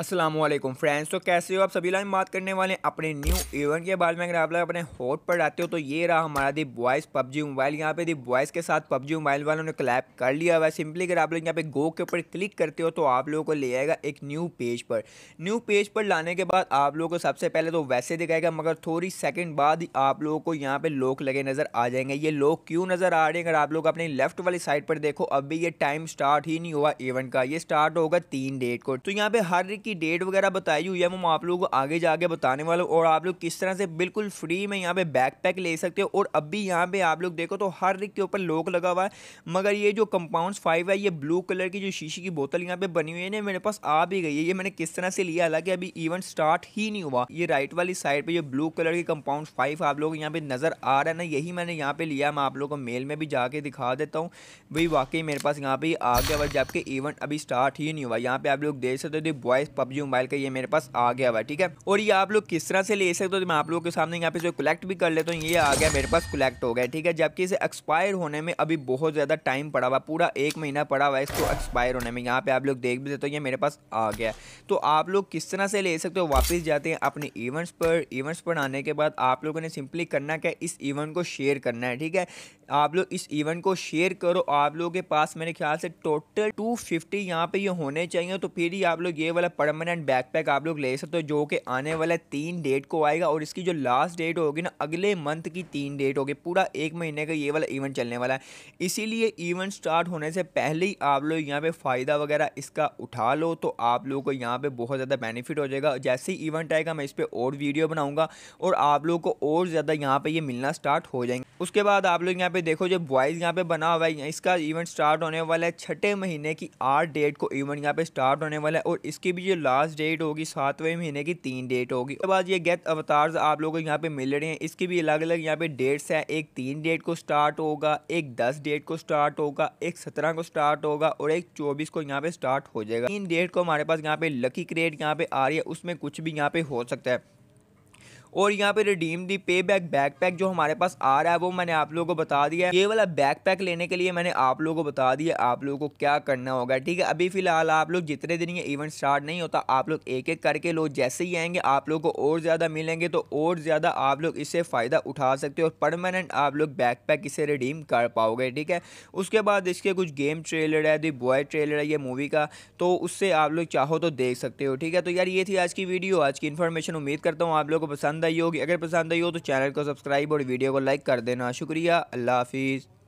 Aslam friends तो कैसे हो आप सभी लाइन बात करने वाले अपने न्यू इवेंट के बारे में अगर आप लोग अपने होट पर आते हो तो ये रहा हमारा दी बॉयज़ पबजी मोबाइल यहाँ पे दी बॉयज़ के साथ पबजी मोबाइल वालों ने क्लैप कर लिया हुआ है सिंपली अगर आप लोग यहाँ पे गो के ऊपर क्लिक करते हो तो आप लोगों को ले आएगा एक न्यू पेज पर न्यू पेज पर लाने के बाद आप लोगों को सबसे पहले तो वैसे दिखाएगा मगर थोड़ी सेकेंड बाद ही आप लोगों को यहाँ पर लोक लगे नज़र आ जाएंगे ये लोग क्यों नज़र आ रहे हैं अगर आप लोग अपनी लेफ्ट वाली साइड पर देखो अभी ये टाइम स्टार्ट ही नहीं हुआ इवेंट का ये स्टार्ट होगा तीन डेट को तो यहाँ पर हर इसकी डेट वगैरह बताई हुई है वो आप लोगों को आगे जाके बताने वाले और आप लोग किस तरह से बिल्कुल फ्री में यहाँ पे बैकपैक ले सकते हो और अभी यहाँ पे आप लोग देखो तो हर रिक के ऊपर लोक लगा हुआ है मगर ये जो कंपाउंड फाइव है ये ब्लू कलर की जो शीशी की बोतल यहाँ पे बनी हुई है ना मेरे पास आ भी गई है ये मैंने किस तरह से लिया हालांकि अभी इवेंट स्टार्ट ही नहीं हुआ ये राइट वाली साइड पर जो ब्लू कलर की कंपाउंड फाइव आप लोग यहाँ पे नजर आ रहा है ना यही मैंने यहाँ पे लिया मैं आप लोग को मेल में भी जाके दिखा देता हूँ भाई वाकई मेरे पास यहाँ पे आ गया जबकि इवेंट अभी स्टार्ट ही नहीं हुआ यहाँ पे आप लोग देख सकते हो बॉयज़ पबजी मोबाइल का ये मेरे पास आ गया हुआ ठीक है और ये आप लोग किस तरह से ले सकते हो तो मैं आप लोगों के सामने यहाँ पे जो कलेक्ट भी कर लेता हूँ ये आ गया मेरे पास कलेक्ट हो गया ठीक है जबकि इसे एक्सपायर होने में अभी बहुत ज़्यादा टाइम पड़ा हुआ पूरा एक महीना पड़ा हुआ है इसको एक्सपायर होने में यहाँ पे आप लोग देख भी देते हो ये मेरे पास आ गया तो आप लोग किस तरह से ले सकते हो वापस जाते हैं अपने इवेंट्स पर इवेंट्स पर आने के बाद आप लोगों ने सिंपली करना क्या इस इवेंट को शेयर करना है ठीक है आप लोग इस इवेंट को शेयर करो आप लोगों के पास मेरे ख्याल से टोटल टू फिफ्टी यहाँ पे ये होने चाहिए तो फिर ही आप लोग ये वाला परमानेंट बैकपैक आप लोग ले सकते हो जो कि आने वाला तीन डेट को आएगा और इसकी जो लास्ट डेट होगी ना अगले मंथ की तीन डेट होगी पूरा एक महीने का ये वाला इवेंट चलने वाला है इसीलिए इवेंट स्टार्ट होने से पहले ही आप लोग यहाँ पर फ़ायदा वगैरह इसका उठा लो तो आप लोगों को यहाँ पर बहुत ज़्यादा बेनिफिट हो जाएगा जैसे ही इवेंट आएगा मैं इस पर और वीडियो बनाऊँगा और आप लोग को और ज़्यादा यहाँ पर ये मिलना स्टार्ट हो जाएंगे उसके बाद आप लोग यहाँ पे देखो जो बॉयज़ यहाँ पे बना हुआ है इसका इवेंट स्टार्ट होने वाला है छठे महीने की आठ डेट को इवेंट यहाँ पे स्टार्ट होने वाला है और इसकी भी ये लास्ट डेट होगी सातवें महीने की तीन डेट होगी उसके बाद ये गेट अवतार्स आप लोगों को यहाँ पे मिल रहे हैं इसकी भी अलग अलग यहाँ पे डेट्स हैं एक तीन डेट को स्टार्ट होगा एक दस डेट को स्टार्ट होगा एक सत्रह को स्टार्ट होगा और एक चौबीस को यहाँ पे स्टार्ट हो जाएगा तीन डेट को हमारे पास यहाँ पे लकी क्रेट यहाँ पे आ रही है उसमें कुछ भी यहाँ पे हो सकता है और यहाँ पे रिडीम दी पे बैक बैकपैक जो हमारे पास आ रहा है वो मैंने आप लोगों को बता दिया है ये वाला बैकपैक लेने के लिए मैंने आप लोगों को बता दिया आप लोगों को क्या करना होगा ठीक है अभी फिलहाल आप लोग जितने दिन ये इवेंट स्टार्ट नहीं होता आप लोग एक एक करके लोग जैसे ही आएंगे आप लोग को और ज़्यादा मिलेंगे तो और ज़्यादा आप लोग इससे फ़ायदा उठा सकते हो और परमानेंट आप लोग बैकपैक इसे रिडीम कर पाओगे ठीक है उसके बाद इसके कुछ गेम ट्रेलर है दी बॉय ट्रेलर है ये मूवी का तो उससे आप लोग चाहो तो देख सकते हो ठीक है तो यार ये थी आज की वीडियो आज की इन्फॉर्मेशन उम्मीद करता हूँ आप लोग को पसंद पसंद आई होगी अगर पसंद आई हो तो चैनल को सब्सक्राइब और वीडियो को लाइक कर देना शुक्रिया अल्लाह हाफिज़